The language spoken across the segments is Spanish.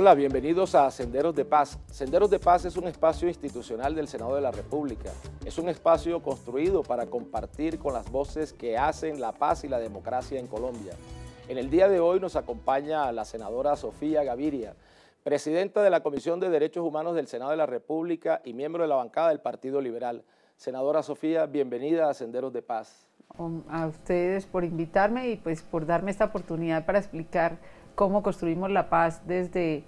Hola, bienvenidos a Senderos de Paz. Senderos de Paz es un espacio institucional del Senado de la República. Es un espacio construido para compartir con las voces que hacen la paz y la democracia en Colombia. En el día de hoy nos acompaña la senadora Sofía Gaviria, presidenta de la Comisión de Derechos Humanos del Senado de la República y miembro de la bancada del Partido Liberal. Senadora Sofía, bienvenida a Senderos de Paz. Um, a ustedes por invitarme y pues por darme esta oportunidad para explicar cómo construimos la paz desde,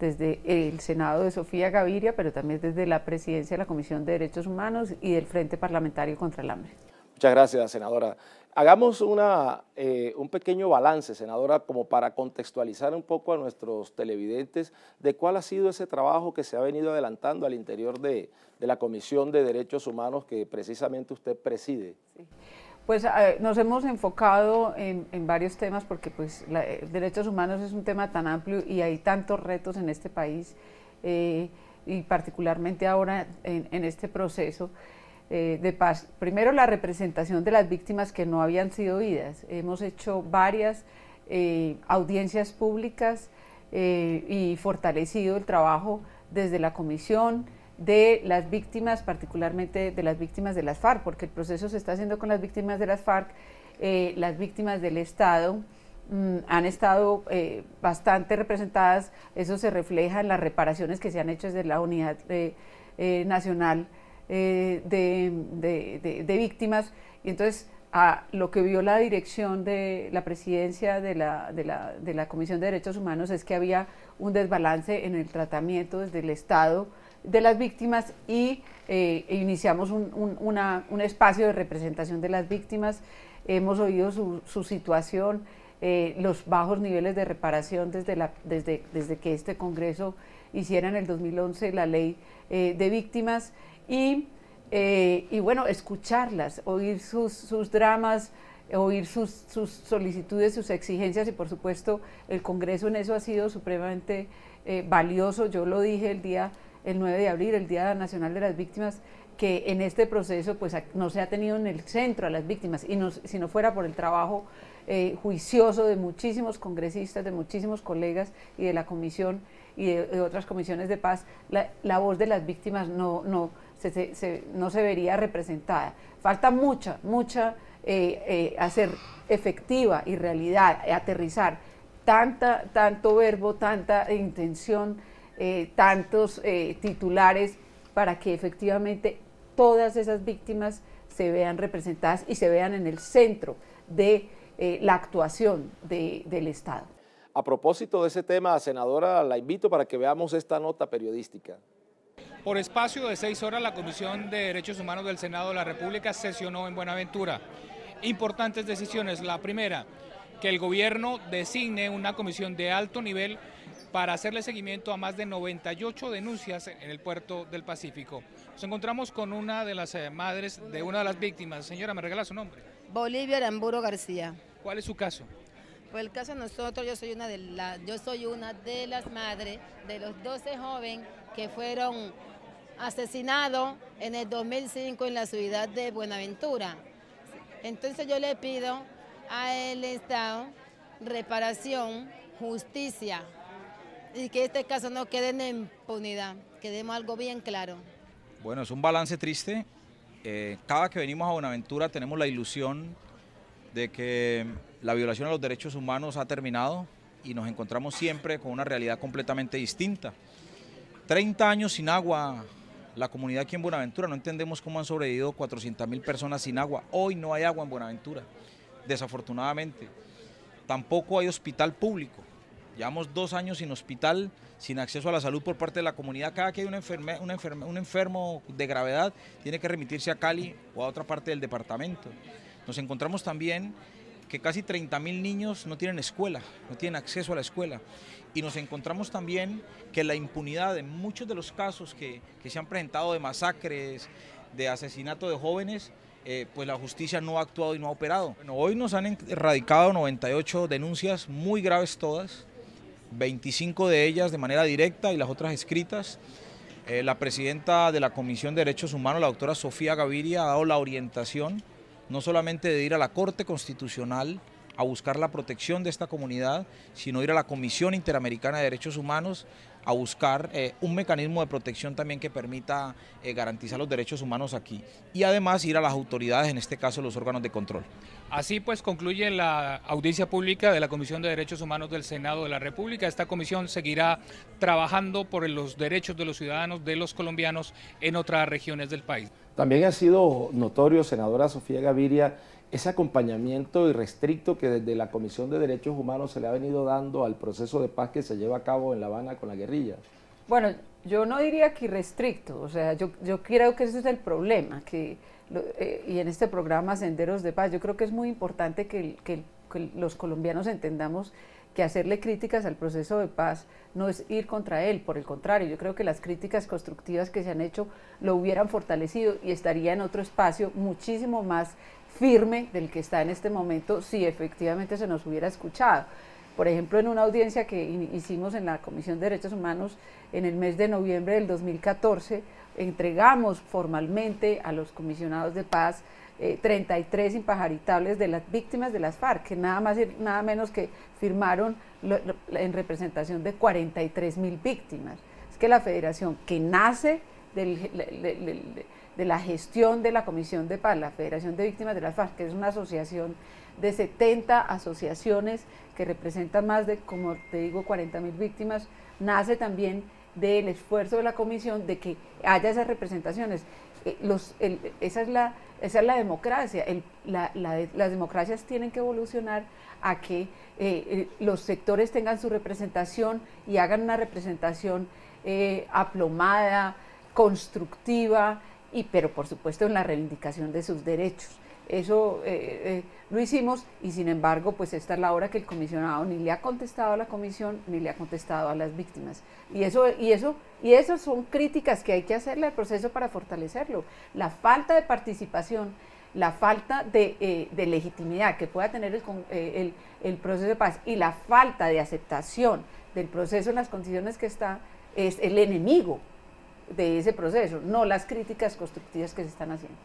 desde el Senado de Sofía Gaviria, pero también desde la presidencia de la Comisión de Derechos Humanos y del Frente Parlamentario contra el Hambre. Muchas gracias, senadora. Hagamos una, eh, un pequeño balance, senadora, como para contextualizar un poco a nuestros televidentes de cuál ha sido ese trabajo que se ha venido adelantando al interior de, de la Comisión de Derechos Humanos que precisamente usted preside. Sí. Pues eh, nos hemos enfocado en, varios temas porque pues eh, derechos humanos es un tema tan amplio y hay tantos retos en este país eh, y particularmente ahora en, este proceso de paz. Primero la representación de las víctimas que no habían sido oídas. Hemos hecho varias audiencias públicas y fortalecido el trabajo desde la comisión, de las víctimas, particularmente de las víctimas de las FARC, porque el proceso se está haciendo con las víctimas de las FARC, eh, las víctimas del Estado mm, han estado eh, bastante representadas, eso se refleja en las reparaciones que se han hecho desde la Unidad eh, Nacional de, de, Víctimas, y entonces a lo que vio la dirección de la presidencia de la Comisión de Derechos Humanos es que había un desbalance en el tratamiento desde el Estado, de las víctimas y eh, iniciamos un, espacio de representación de las víctimas. Hemos oído su, situación, eh, los bajos niveles de reparación desde, la, desde, que este Congreso hiciera en el 2011 la ley eh, de víctimas y, y, bueno, escucharlas, oír sus, sus dramas, oír sus, sus, solicitudes, sus exigencias y por supuesto el Congreso en eso ha sido supremamente valioso. Yo lo dije el día el 9 de abril, el Día Nacional de las Víctimas, que en este proceso pues no se ha tenido en el centro a las víctimas y no, si no fuera por el trabajo eh, juicioso de muchísimos congresistas, de muchísimos colegas y de la comisión y de, otras comisiones de paz, la, voz de las víctimas no, no, se, no se vería representada. Falta mucha, mucha eh, eh, hacer efectiva y realidad, aterrizar tanta, tanto verbo, tanta intención eh, tantos eh, titulares para que efectivamente todas esas víctimas se vean representadas y se vean en el centro de eh, la actuación del Estado. A propósito de ese tema, senadora, la invito para que veamos esta nota periodística. Por espacio de seis horas, la Comisión de Derechos Humanos del Senado de la República sesionó en Buenaventura. Importantes decisiones. La primera, que el gobierno designe una comisión de alto nivel para hacerle seguimiento a más de 98 denuncias en el puerto del Pacífico. Nos encontramos con una de las eh, madres de una de las víctimas. Señora, ¿me regala su nombre? Bolivia Aramburo García. ¿Cuál es su caso? Pues el caso de nosotros, yo soy una de, yo soy una de las madres de los 12 jóvenes que fueron asesinados en el 2005 en la ciudad de Buenaventura. Entonces yo le pido al Estado reparación, justicia, y que este caso no quede en impunidad, que demos algo bien claro. Bueno, es un balance triste. Eh, cada que venimos a Buenaventura tenemos la ilusión de que la violación a los derechos humanos ha terminado y nos encontramos siempre con una realidad completamente distinta. 30 años sin agua, la comunidad aquí en Buenaventura, no entendemos cómo han sobrevivido 400 mil personas sin agua. Hoy no hay agua en Buenaventura, desafortunadamente. Tampoco hay hospital público. Llevamos dos años sin hospital, sin acceso a la salud por parte de la comunidad. Cada que hay un enfermo de gravedad tiene que remitirse a Cali o a otra parte del departamento. Nos encontramos también que casi 30.000 niños no tienen escuela, no tienen acceso a la escuela. Y nos encontramos también que la impunidad en muchos de los casos que, se han presentado de masacres, de asesinato de jóvenes, eh, pues la justicia no ha actuado y no ha operado. hoy nos han erradicado 98 denuncias, muy graves todas, 25 de ellas de manera directa y las otras escritas. Eh, la presidenta de la Comisión de Derechos Humanos, la doctora Sofía Gaviria, ha dado la orientación no solamente de ir a la Corte Constitucional, a buscar la protección de esta comunidad, sino ir a la Comisión Interamericana de Derechos Humanos a buscar eh, un mecanismo de protección también que permita eh, garantizar los derechos humanos aquí y además ir a las autoridades, en este caso los órganos de control. Así pues concluye la audiencia pública de la Comisión de Derechos Humanos del Senado de la República. Esta comisión seguirá trabajando por los derechos de los ciudadanos, de los colombianos en otras regiones del país. También ha sido notorio, senadora Sofía Gaviria, ese acompañamiento irrestricto que desde la Comisión de Derechos Humanos se le ha venido dando al proceso de paz que se lleva a cabo en La Habana con la guerrilla? Bueno, yo no diría que irrestricto, o sea, yo, yo creo que ese es el problema, que, eh, y en este programa Senderos de Paz, yo creo que es muy importante que los colombianos entendamos que hacerle críticas al proceso de paz no es ir contra él, por el contrario, yo creo que las críticas constructivas que se han hecho lo hubieran fortalecido y estaría en otro espacio muchísimo más firme del que está en este momento si efectivamente se nos hubiera escuchado. Por ejemplo, en una audiencia que hicimos en la Comisión de Derechos Humanos en el mes de noviembre del 2014, entregamos formalmente a los comisionados de paz 33 eh, impajaritables de las víctimas de las FARC, que nada más nada menos que firmaron en representación de 43 mil víctimas. Es que la federación que nace de la gestión de la Comisión de Paz, la Federación de Víctimas de las FARC, que es una asociación de 70 asociaciones que representan más de, como te digo, 40 mil víctimas, nace también del esfuerzo de la comisión de que haya esas representaciones. Eh, los, esa es la, esa es la democracia. las democracias tienen que evolucionar a que eh, eh, los sectores tengan su representación y hagan una representación eh, aplomada, constructiva, y, pero por supuesto en la reivindicación de sus derechos. Eso eh, eh, lo hicimos y sin embargo, pues esta es la hora que el comisionado ni le ha contestado a la comisión ni le ha contestado a las víctimas. Y eso y esas son críticas que hay que hacerle al proceso para fortalecerlo. La falta de participación, la falta de, eh, legitimidad que pueda tener el proceso de paz y la falta de aceptación del proceso en las condiciones que está es el enemigo de ese proceso, no las críticas constructivas que se están haciendo.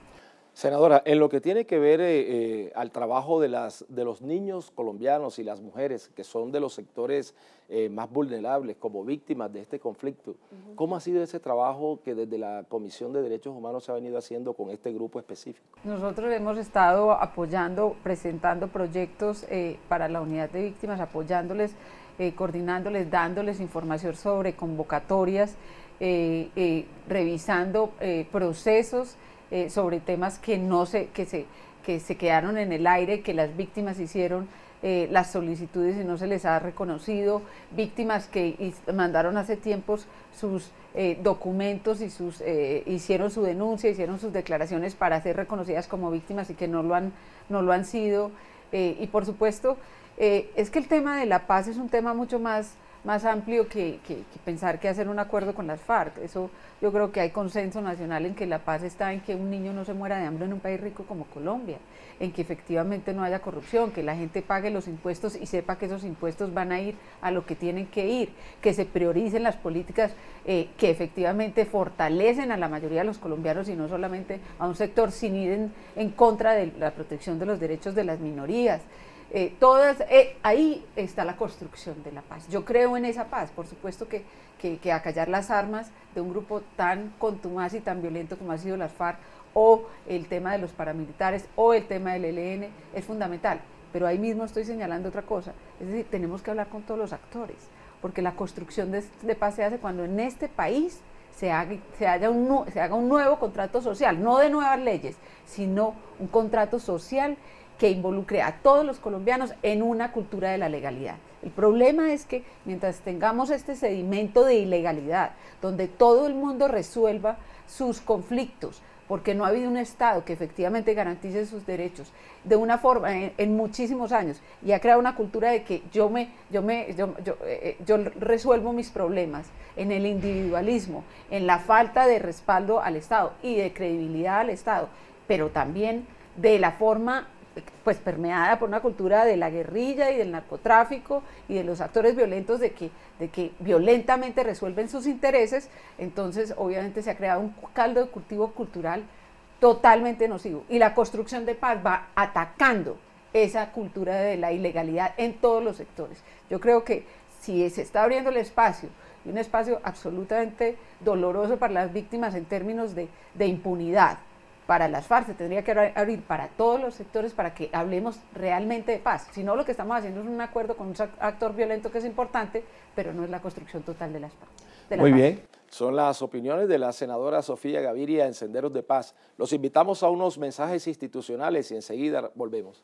Senadora, en lo que tiene que ver eh, eh, al trabajo de, las, de los niños colombianos y las mujeres, que son de los sectores eh, más vulnerables como víctimas de este conflicto, ¿cómo ha sido ese trabajo que desde la Comisión de Derechos Humanos se ha venido haciendo con este grupo específico? Nosotros hemos estado apoyando, presentando proyectos para la unidad de víctimas, apoyándoles, coordinándoles, dándoles información sobre convocatorias, revisando procesos eh, sobre temas que no se, que se, que se quedaron en el aire, que las víctimas hicieron eh, las solicitudes y no se les ha reconocido, víctimas que mandaron hace tiempos sus eh, documentos y sus hicieron su denuncia, hicieron sus declaraciones para ser reconocidas como víctimas y que no lo han, no lo han sido. y por supuesto, es que el tema de la paz es un tema mucho más más amplio que, pensar que hacer un acuerdo con las FARC. Eso yo creo que hay consenso nacional en que la paz está en que un niño no se muera de hambre en un país rico como Colombia, en que efectivamente no haya corrupción, que la gente pague los impuestos y sepa que esos impuestos van a ir a lo que tienen que ir, que se prioricen las políticas eh, que efectivamente fortalecen a la mayoría de los colombianos y no solamente a un sector sin ir en contra de la protección de los derechos de las minorías. Eh, todas, eh, ahí está la construcción de la paz. Yo creo en esa paz, por supuesto que, acallar las armas de un grupo tan contumaz y tan violento como ha sido las FARC o el tema de los paramilitares o el tema del ELN es fundamental. Pero ahí mismo estoy señalando otra cosa, es decir, tenemos que hablar con todos los actores, porque la construcción de, de paz se hace cuando en este país se haga, un, se haga un nuevo contrato social, no de nuevas leyes, sino un contrato social que involucre a todos los colombianos en una cultura de la legalidad. El problema es que mientras tengamos este sedimento de ilegalidad, donde todo el mundo resuelva sus conflictos, porque no ha habido un Estado que efectivamente garantice sus derechos de una forma en, muchísimos años y ha creado una cultura de que yo me yo me yo, eh, eh, yo, resuelvo mis problemas en el individualismo, en la falta de respaldo al Estado y de credibilidad al Estado, pero también de la forma pues permeada por una cultura de la guerrilla y del narcotráfico y de los actores violentos de que, de que violentamente resuelven sus intereses, entonces obviamente se ha creado un caldo de cultivo cultural totalmente nocivo. Y la construcción de paz va atacando esa cultura de la ilegalidad en todos los sectores. Yo creo que si se está abriendo el espacio, un espacio absolutamente doloroso para las víctimas en términos de impunidad, para las FARC, se tendría que abrir para todos los sectores para que hablemos realmente de paz. Si no, lo que estamos haciendo es un acuerdo con un actor violento que es importante, pero no es la construcción total de las paz. Muy bien. Son las opiniones de la senadora Sofía Gaviria en Senderos de Paz. Los invitamos a unos mensajes institucionales y enseguida volvemos.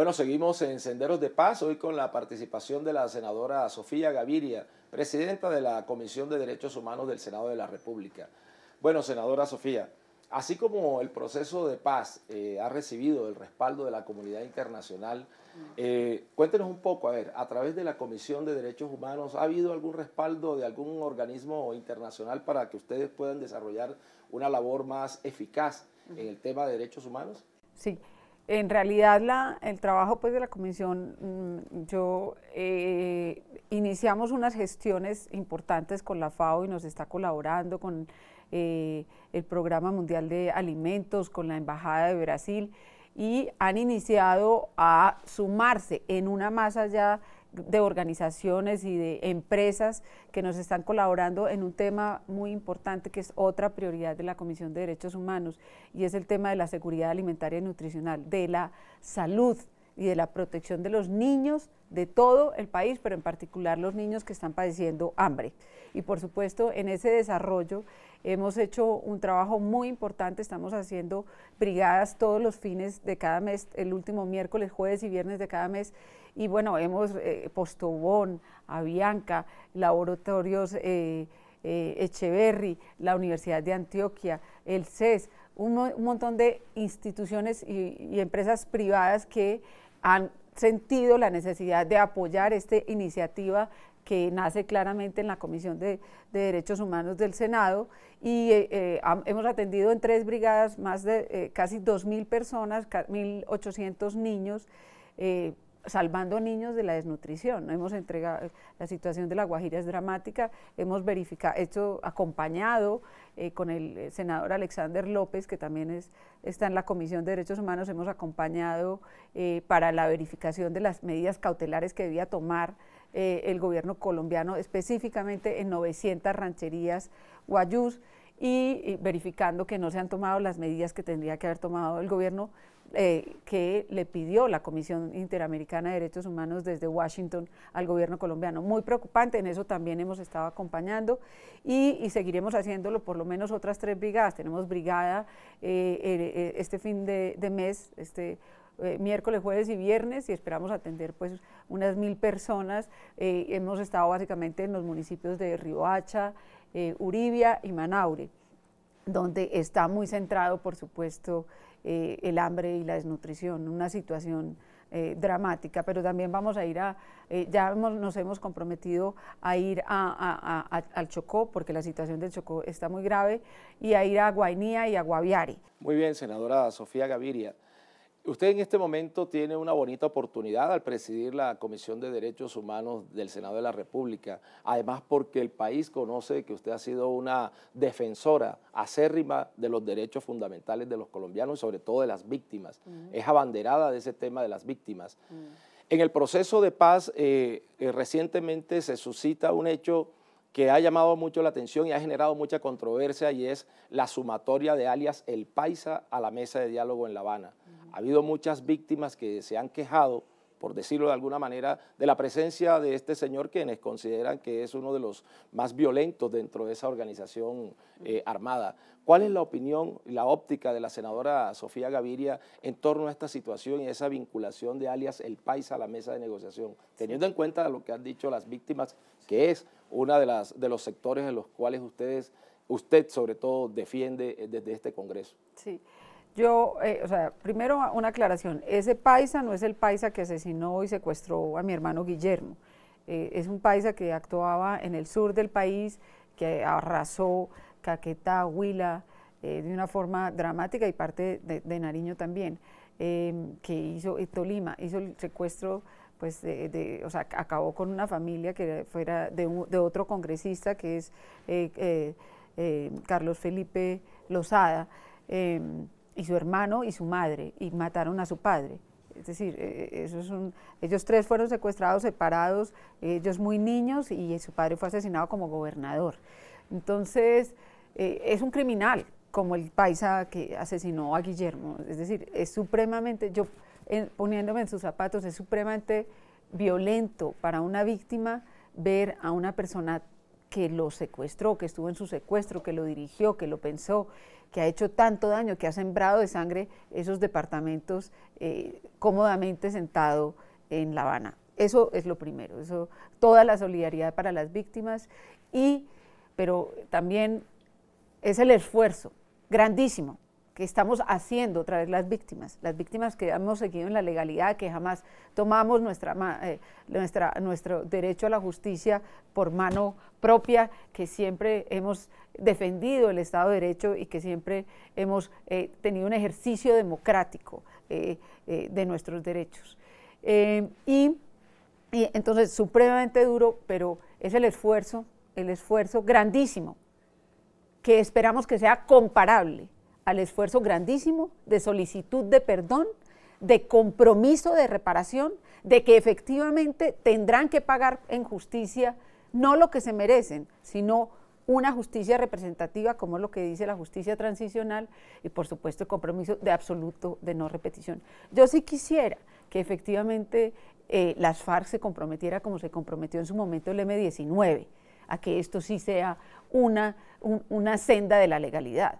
Bueno, seguimos en Senderos de Paz, hoy con la participación de la senadora Sofía Gaviria, presidenta de la Comisión de Derechos Humanos del Senado de la República. Bueno, senadora Sofía, así como el proceso de paz eh, ha recibido el respaldo de la comunidad internacional, eh, cuéntenos un poco, a ver, a través de la Comisión de Derechos Humanos, ¿ha habido algún respaldo de algún organismo internacional para que ustedes puedan desarrollar una labor más eficaz en el tema de derechos humanos? Sí, en realidad la, el trabajo pues, de la comisión, mm, yo eh, iniciamos unas gestiones importantes con la FAO y nos está colaborando con eh, el Programa Mundial de Alimentos, con la Embajada de Brasil y han iniciado a sumarse en una masa ya de organizaciones y de empresas que nos están colaborando en un tema muy importante que es otra prioridad de la Comisión de Derechos Humanos y es el tema de la seguridad alimentaria y nutricional, de la salud y de la protección de los niños de todo el país, pero en particular los niños que están padeciendo hambre. Y por supuesto, en ese desarrollo hemos hecho un trabajo muy importante, estamos haciendo brigadas todos los fines de cada mes, el último miércoles, jueves y viernes de cada mes, y bueno, hemos eh, Postobón, Avianca, laboratorios eh, eh, Echeverry, la Universidad de Antioquia, el CES, un, montón de instituciones y, empresas privadas que han sentido la necesidad de apoyar esta iniciativa que nace claramente en la Comisión de, Derechos Humanos del Senado y hemos atendido en tres brigadas más de casi 2.000 personas, 1.800 niños, salvando niños de la desnutrición. Hemos entregado, eh, la situación de La Guajira es dramática, hemos verificado, hecho acompañado eh, con el eh, senador Alexander López, que también está en la Comisión de Derechos Humanos, hemos acompañado para la verificación de las medidas cautelares que debía tomar el gobierno colombiano, específicamente en 900 rancherías guayús, y, y verificando que no se han tomado las medidas que tendría que haber tomado el gobierno eh, que le pidió la Comisión Interamericana de Derechos Humanos desde Washington al gobierno colombiano. Muy preocupante, en eso también hemos estado acompañando y, seguiremos haciéndolo por lo menos otras tres brigadas. Tenemos brigada eh, eh, este fin de, mes, este miércoles, jueves y viernes y esperamos atender pues unas mil personas. hemos estado básicamente en los municipios de Riohacha, Uribia y Manaure, donde está muy centrado, por supuesto, eh, el hambre y la desnutrición, una situación eh, dramática, pero también vamos a ir a, eh, ya nos hemos comprometido a ir al Chocó, porque la situación del Chocó está muy grave, y a ir a Guainía y a Guaviare. Muy bien, senadora Sofía Gaviria. Usted en este momento tiene una bonita oportunidad al presidir la Comisión de Derechos Humanos del Senado de la República, además porque el país conoce que usted ha sido una defensora acérrima de los derechos fundamentales de los colombianos y sobre todo de las víctimas. Mm. Es abanderada de ese tema de las víctimas. Mm. En el proceso de paz eh, eh, recientemente se suscita un hecho que ha llamado mucho la atención y ha generado mucha controversia y es la sumatoria de alias El Paisa a la mesa de diálogo en La Habana. Ha habido muchas víctimas que se han quejado, por decirlo de alguna manera, de la presencia de este señor quienes consideran que es uno de los más violentos dentro de esa organización eh, armada. ¿Cuál es la opinión, y la óptica de la senadora Sofía Gaviria en torno a esta situación y esa vinculación de alias El País a la mesa de negociación? Teniendo en cuenta lo que han dicho las víctimas, que es uno de, de los sectores en los cuales ustedes, usted sobre todo defiende eh, desde este Congreso. Sí. Yo, eh, o sea, primero una aclaración, ese paisa no es el paisa que asesinó y secuestró a mi hermano Guillermo, eh, es un paisa que actuaba en el sur del país, que arrasó Caquetá, Huila, eh, de una forma dramática y parte de, Nariño también, em, que hizo Tolima, hizo el secuestro pues de, o sea, acabó con una familia que fuera de, otro congresista que es Carlos Felipe Lozada. Em, y su hermano y su madre, y mataron a su padre. Es decir, eh, eh, eso es ellos tres fueron secuestrados, separados, ellos muy niños y su padre fue asesinado como gobernador. Entonces, eh, es un criminal, como el paisa que asesinó a Guillermo. Es decir, es supremamente, yo poniéndome en sus zapatos, es supremamente violento para una víctima ver a una persona que lo secuestró, que estuvo en su secuestro, que lo dirigió, que lo pensó, que ha hecho tanto daño, que ha sembrado de sangre esos departamentos eh, cómodamente sentado en La Habana. Eso es lo primero, eso, toda la solidaridad para las víctimas y, pero también es el esfuerzo grandísimo que estamos haciendo otra vez las víctimas, las víctimas que hemos seguido en la legalidad, que jamás tomamos eh, nuestra, nuestro derecho a la justicia por mano propia, que siempre hemos defendido el Estado de Derecho y que siempre hemos eh, tenido un ejercicio democrático eh, de nuestros derechos. y entonces, supremamente duro, pero es el esfuerzo, el esfuerzo grandísimo, que esperamos que sea comparable al esfuerzo grandísimo de solicitud de perdón, de compromiso de reparación, de que efectivamente tendrán que pagar en justicia no lo que se merecen, sino una justicia representativa, como es lo que dice la justicia transicional, y por supuesto el compromiso de absoluto de no repetición. Yo sí quisiera que efectivamente eh, las FARC se comprometiera como se comprometió en su momento el M19, a que esto sí sea una, una senda de la legalidad.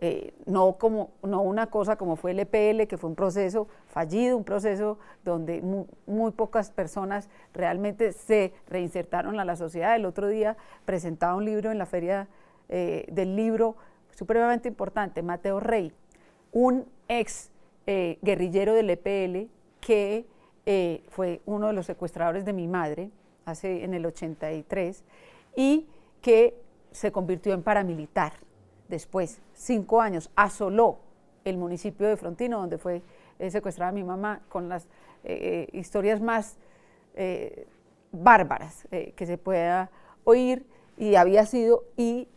Eh, no, como, no una cosa como fue el EPL, que fue un proceso fallido, un proceso donde muy, pocas personas realmente se reinsertaron a la sociedad. El otro día presentaba un libro en la feria eh, del libro supremamente importante, Mateo Rey, un ex eh, guerrillero del EPL que fue uno de los secuestradores de mi madre hace, en el 83 y que se convirtió en paramilitar después, cinco años, asoló el municipio de Frontino, donde fue eh, secuestrada mi mamá, con las eh, eh, historias más bárbaras que se pueda oír, y había sido, y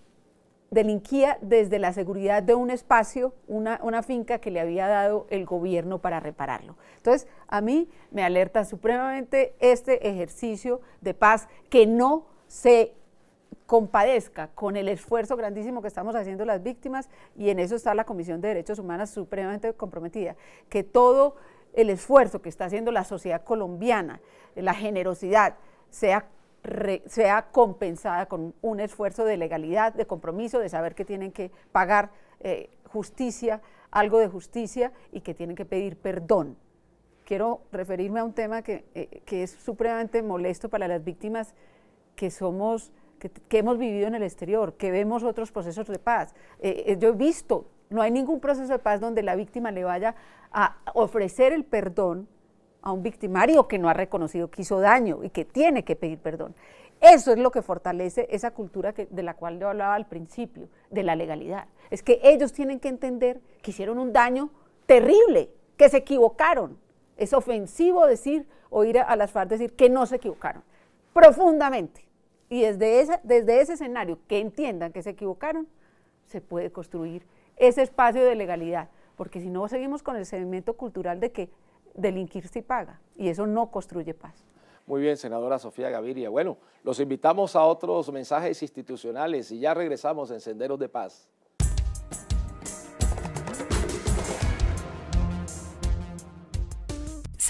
delinquía desde la seguridad de un espacio, una, una, finca que le había dado el gobierno para repararlo. Entonces, a mí me alerta supremamente este ejercicio de paz que no se compadezca con el esfuerzo grandísimo que estamos haciendo las víctimas y en eso está la Comisión de Derechos Humanos supremamente comprometida, que todo el esfuerzo que está haciendo la sociedad colombiana, la generosidad, sea, sea compensada con un esfuerzo de legalidad, de compromiso, de saber que tienen que pagar eh, justicia, algo de justicia y que tienen que pedir perdón. Quiero referirme a un tema que, eh, que es supremamente molesto para las víctimas que somos que, hemos vivido en el exterior, que vemos otros procesos de paz. Eh, eh, yo he visto, no hay ningún proceso de paz donde la víctima le vaya a ofrecer el perdón a un victimario que no ha reconocido que hizo daño y que tiene que pedir perdón. Eso es lo que fortalece esa cultura de la cual yo hablaba al principio, de la legalidad. Es que ellos tienen que entender que hicieron un daño terrible, que se equivocaron. Es ofensivo decir, o ir a las FARC decir que no se equivocaron, profundamente. Y desde, desde ese escenario que entiendan que se equivocaron, se puede construir ese espacio de legalidad, porque si no seguimos con el segmento cultural de que delinquir se paga, y eso no construye paz. Muy bien, senadora Sofía Gaviria. Bueno, los invitamos a otros mensajes institucionales y ya regresamos en Senderos de Paz.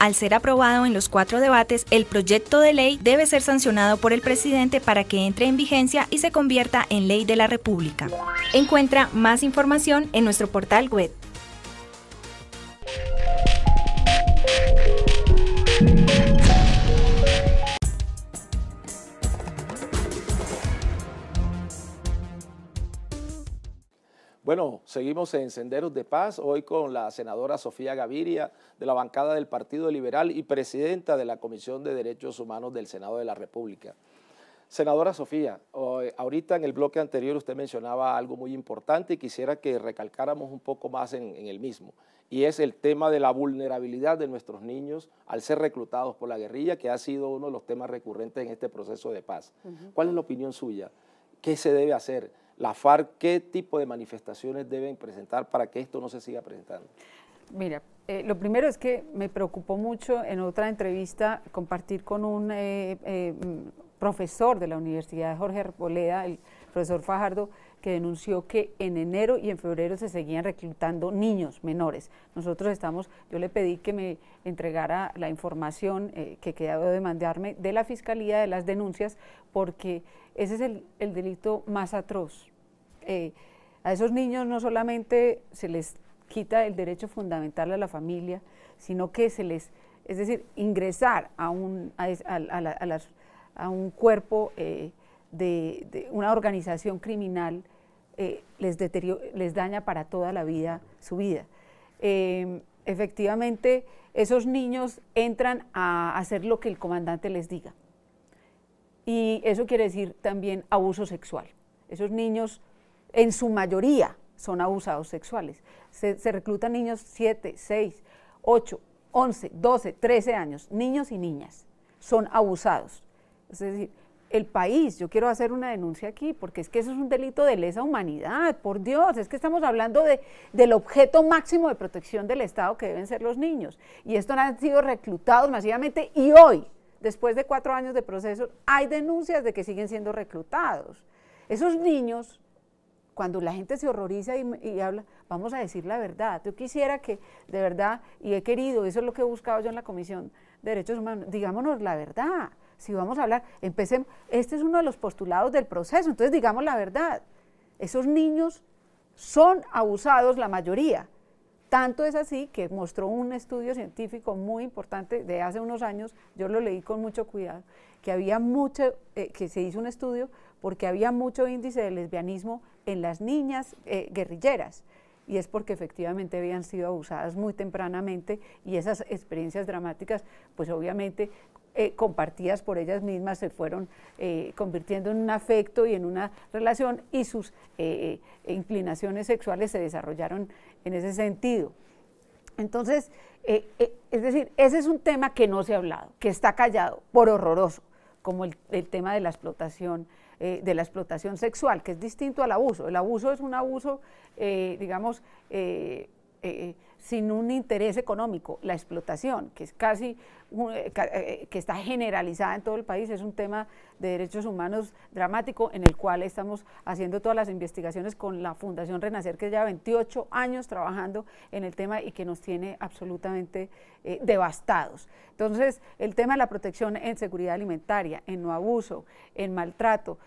Al ser aprobado en los cuatro debates, el proyecto de ley debe ser sancionado por el presidente para que entre en vigencia y se convierta en ley de la República. Encuentra más información en nuestro portal web. seguimos en Senderos de Paz, hoy con la senadora Sofía Gaviria, de la bancada del Partido Liberal y presidenta de la Comisión de Derechos Humanos del Senado de la República. Senadora Sofía, ahorita en el bloque anterior usted mencionaba algo muy importante y quisiera que recalcáramos un poco más en, el mismo, y es el tema de la vulnerabilidad de nuestros niños al ser reclutados por la guerrilla, que ha sido uno de los temas recurrentes en este proceso de paz. ¿Cuál es la opinión suya? ¿Qué se debe hacer? la FARC, ¿qué tipo de manifestaciones deben presentar para que esto no se siga presentando? Mira, eh, lo primero es que me preocupó mucho en otra entrevista compartir con un eh, eh, profesor de la Universidad Jorge Arboleda, el profesor Fajardo, que denunció que en enero y en febrero se seguían reclutando niños menores. Nosotros estamos, yo le pedí que me entregara la información que quedaba de mandarme de la Fiscalía de las denuncias, porque ese es el delito más atroz eh, a esos niños no solamente se les quita el derecho fundamental a la familia, sino que se les, es decir, ingresar a un, cuerpo de, una organización criminal eh, les, daña para toda la vida su vida. Eh, efectivamente, esos niños entran a hacer lo que el comandante les diga. Y eso quiere decir también abuso sexual. Esos niños en su mayoría son abusados sexuales. Se, reclutan niños 7, 6, 8, 11, 12, 13 años, niños y niñas son abusados. Es decir, el país, yo quiero hacer una denuncia aquí, porque es que eso es un delito de lesa humanidad, por Dios, es que estamos hablando de, del objeto máximo de protección del Estado que deben ser los niños. Y estos han sido reclutados masivamente y hoy, después de cuatro años de proceso, hay denuncias de que siguen siendo reclutados. Esos niños cuando la gente se horroriza y, habla, vamos a decir la verdad. Yo quisiera que, de verdad, y he querido, eso es lo que he buscado yo en la Comisión de Derechos Humanos, digámonos la verdad. Si vamos a hablar, empecemos. Este es uno de los postulados del proceso, entonces digamos la verdad. Esos niños son abusados, la mayoría. Tanto es así que mostró un estudio científico muy importante de hace unos años, yo lo leí con mucho cuidado, que había mucho, eh, que se hizo un estudio porque había mucho índice de lesbianismo en las niñas eh, guerrilleras y es porque efectivamente habían sido abusadas muy tempranamente y esas experiencias dramáticas, pues obviamente eh, compartidas por ellas mismas se fueron eh, convirtiendo en un afecto y en una relación y sus inclinaciones sexuales se desarrollaron en ese sentido. Entonces, es decir, ese es un tema que no se ha hablado, que está callado por horroroso, como el, tema de la explotación, eh, de la explotación sexual, que es distinto al abuso. El abuso es un abuso, eh, digamos, eh, sin un interés económico. La explotación, que es casi, eh, eh, que está generalizada en todo el país, es un tema de derechos humanos dramático en el cual estamos haciendo todas las investigaciones con la Fundación Renacer, que lleva 28 años trabajando en el tema y que nos tiene absolutamente eh, devastados. Entonces, el tema de la protección en seguridad alimentaria, en no abuso, en maltrato,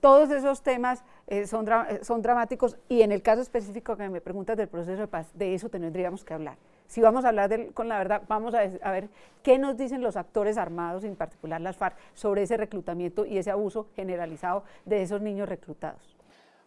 todos esos temas son, son dramáticos y en el caso específico que me preguntas del proceso de paz, de eso tendríamos que hablar. Si vamos a hablar con la verdad, vamos a, ver qué nos dicen los actores armados, en particular las FARC, sobre ese reclutamiento y ese abuso generalizado de esos niños reclutados.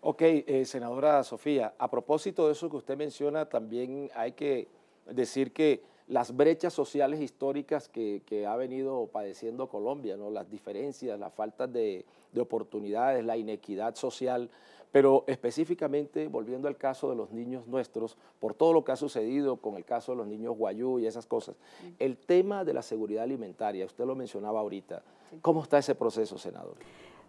Ok, eh, senadora Sofía, a propósito de eso que usted menciona, también hay que decir que las brechas sociales históricas que, ha venido padeciendo Colombia, ¿no? las diferencias, las falta de, oportunidades, la inequidad social, pero específicamente volviendo al caso de los niños nuestros, por todo lo que ha sucedido con el caso de los niños guayú y esas cosas, mm. el tema de la seguridad alimentaria, usted lo mencionaba ahorita, ¿cómo está ese proceso, senador?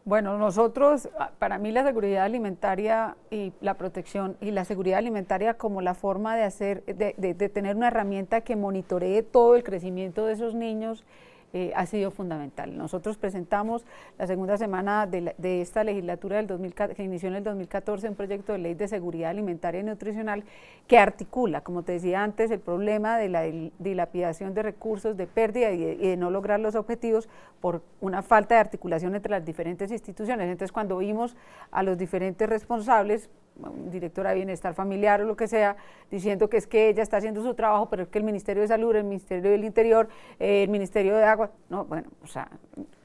Bueno, nosotros, ah, para mí la seguridad alimentaria y la protección y la seguridad alimentaria como la forma de hacer, de, tener una herramienta que monitoree todo el crecimiento de esos niños eh, ha sido fundamental. Nosotros presentamos la segunda semana de, esta legislatura del que inició en el 2014 un proyecto de ley de seguridad alimentaria y nutricional que articula, como te decía antes, el problema de la dilapidación de recursos, de pérdida y de, y de no lograr los objetivos por una falta de articulación entre las diferentes instituciones. Entonces, cuando vimos a los diferentes responsables, directora de Bienestar Familiar o lo que sea, diciendo que es que ella está haciendo su trabajo, pero es que el Ministerio de Salud, el Ministerio del Interior, eh, el Ministerio de Agua, no, bueno, o sea,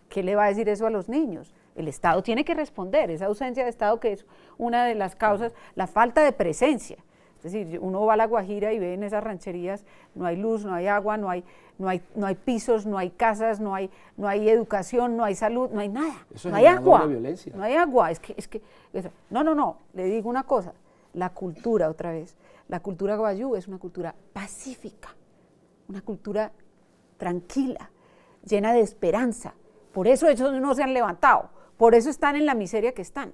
¿qué le va a decir eso a los niños? El Estado tiene que responder, esa ausencia de Estado que es una de las causas, la falta de presencia es decir, uno va a La Guajira y ve en esas rancherías no hay luz, no hay agua, no hay, no hay, no hay pisos, no hay casas, no hay, no hay educación, no hay salud, no hay nada. no hay agua. Violencia. No hay agua. Es que, es que, no, no, no. Le digo una cosa. La cultura, otra vez. La cultura guayú es una cultura pacífica, una cultura tranquila, llena de esperanza. Por eso ellos no se han levantado. Por eso están en la miseria que están.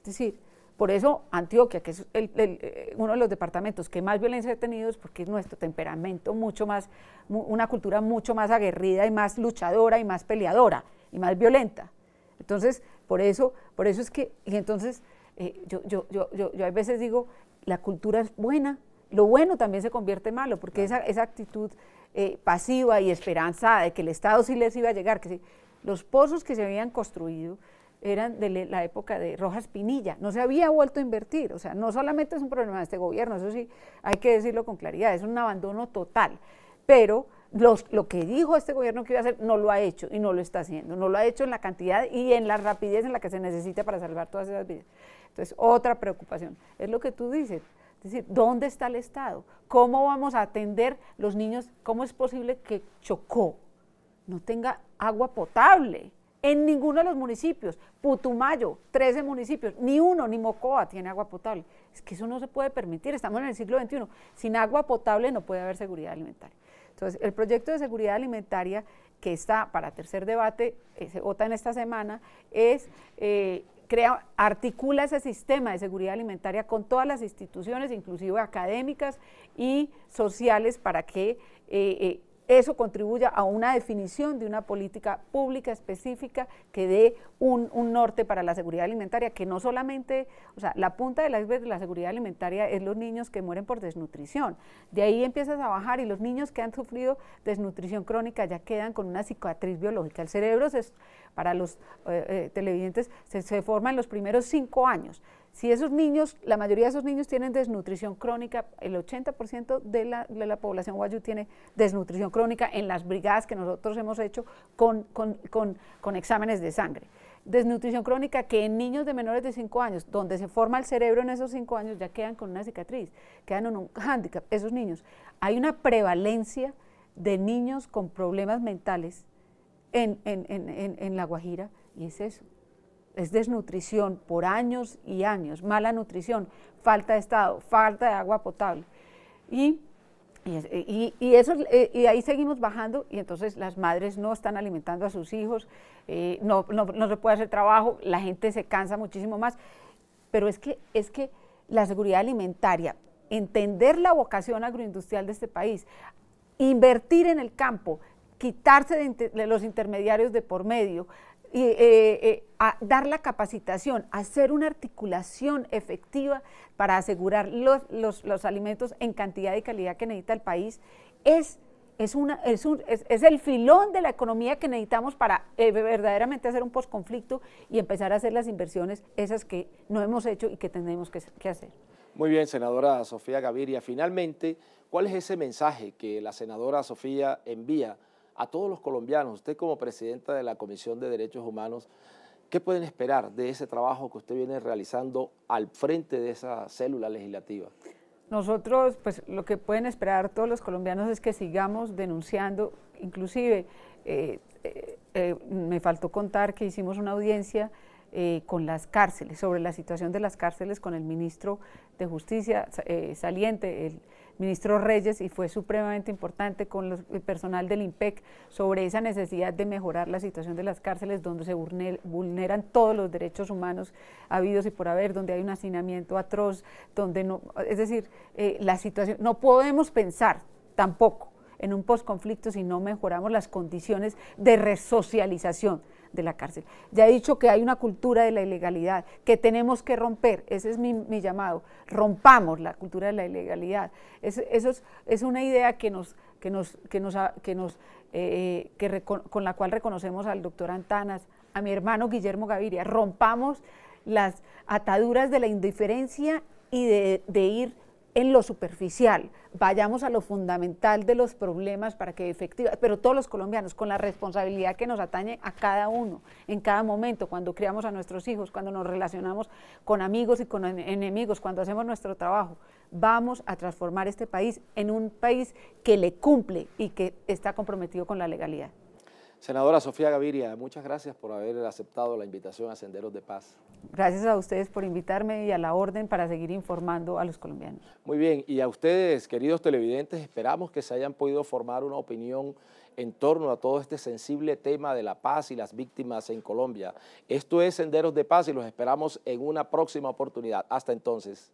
Es decir, por eso Antioquia, que es eh, uno de los departamentos que más violencia ha tenido, es porque es nuestro temperamento mucho más, una cultura mucho más aguerrida y más luchadora y más peleadora y más violenta. Entonces, por eso, por eso es que, y entonces eh, yo, yo, a veces digo, la cultura es buena, lo bueno también se convierte en malo, porque esa, actitud eh, pasiva y esperanzada de que el Estado sí les iba a llegar, que los pozos que se habían construido, eran de la época de Rojas Pinilla. No se había vuelto a invertir. O sea, no solamente es un problema de este gobierno, eso sí, hay que decirlo con claridad, es un abandono total. Pero los, lo que dijo este gobierno que iba a hacer, no lo ha hecho y no lo está haciendo. No lo ha hecho en la cantidad y en la rapidez en la que se necesita para salvar todas esas vidas. Entonces, otra preocupación. Es lo que tú dices. Es decir, ¿dónde está el Estado? ¿Cómo vamos a atender los niños? ¿Cómo es posible que Chocó no tenga agua potable? en ninguno de los municipios. Putumayo, 13 municipios, ni uno, ni Mocoa tiene agua potable. Es que eso no se puede permitir, estamos en el siglo XXI. Sin agua potable no puede haber seguridad alimentaria. Entonces, el proyecto de seguridad alimentaria que está para tercer debate, eh, se vota en esta semana, es... Eh, crea, articula ese sistema de seguridad alimentaria con todas las instituciones, inclusive académicas y sociales, para que eh, eso contribuya a una definición de una política pública específica que dé un, norte para la seguridad alimentaria, que no solamente, o sea, la punta del iceberg de la seguridad alimentaria es los niños que mueren por desnutrición. De ahí empiezas a bajar y los niños que han sufrido desnutrición crónica ya quedan con una cicatriz biológica. El cerebro, para los eh, eh, televidentes, se, se forma en los primeros cinco años. Si esos niños, la mayoría de esos niños tienen desnutrición crónica, el 80% de la, población guayú tiene desnutrición crónica en las brigadas que nosotros hemos hecho con, exámenes de sangre. Desnutrición crónica que en niños de menores de 5 años, donde se forma el cerebro en esos 5 años, ya quedan con una cicatriz, quedan en un hándicap, esos niños. Hay una prevalencia de niños con problemas mentales en La Guajira y es eso es desnutrición por años y años, mala nutrición, falta de estado, falta de agua potable. Y, eso, eh, y ahí seguimos bajando y entonces las madres no están alimentando a sus hijos, eh, no, se puede hacer trabajo, la gente se cansa muchísimo más. Pero es que, es que la seguridad alimentaria, entender la vocación agroindustrial de este país, invertir en el campo, quitarse de los intermediarios de por medio, y, eh, eh, dar la capacitación, hacer una articulación efectiva para asegurar los, alimentos en cantidad y calidad que necesita el país, es, es, una, es, un, es, el filón de la economía que necesitamos para eh, verdaderamente hacer un posconflicto y empezar a hacer las inversiones, esas que no hemos hecho y que tenemos que, que hacer. Muy bien, senadora Sofía Gaviria. Finalmente, ¿cuál es ese mensaje que la senadora Sofía envía? a todos los colombianos, usted como presidenta de la Comisión de Derechos Humanos, ¿qué pueden esperar de ese trabajo que usted viene realizando al frente de esa célula legislativa? Nosotros, pues lo que pueden esperar todos los colombianos es que sigamos denunciando, inclusive eh, eh, eh, me faltó contar que hicimos una audiencia eh, con las cárceles, sobre la situación de las cárceles con el ministro de Justicia eh, saliente, el ministro Reyes, y fue supremamente importante con el personal del IMPEC sobre esa necesidad de mejorar la situación de las cárceles donde se vulneran todos los derechos humanos habidos y por haber, donde hay un hacinamiento atroz, donde no, es decir, eh, la situación, no podemos pensar tampoco en un posconflicto si no mejoramos las condiciones de resocialización de la cárcel. Ya he dicho que hay una cultura de la ilegalidad que tenemos que romper, ese es mi, llamado, rompamos la cultura de la ilegalidad. Es, eso es, una idea que nos, que nos, que nos, que eh, con la cual reconocemos al doctor Antanas, a mi hermano Guillermo Gaviria, rompamos las ataduras de la indiferencia y de, de ir en lo superficial, vayamos a lo fundamental de los problemas para que efectivamente, pero todos los colombianos, con la responsabilidad que nos atañe a cada uno, en cada momento, cuando criamos a nuestros hijos, cuando nos relacionamos con amigos y con enemigos, cuando hacemos nuestro trabajo, vamos a transformar este país en un país que le cumple y que está comprometido con la legalidad. Senadora Sofía Gaviria, muchas gracias por haber aceptado la invitación a Senderos de Paz. Gracias a ustedes por invitarme y a la orden para seguir informando a los colombianos. Muy bien, y a ustedes, queridos televidentes, esperamos que se hayan podido formar una opinión en torno a todo este sensible tema de la paz y las víctimas en Colombia. Esto es Senderos de Paz y los esperamos en una próxima oportunidad. Hasta entonces.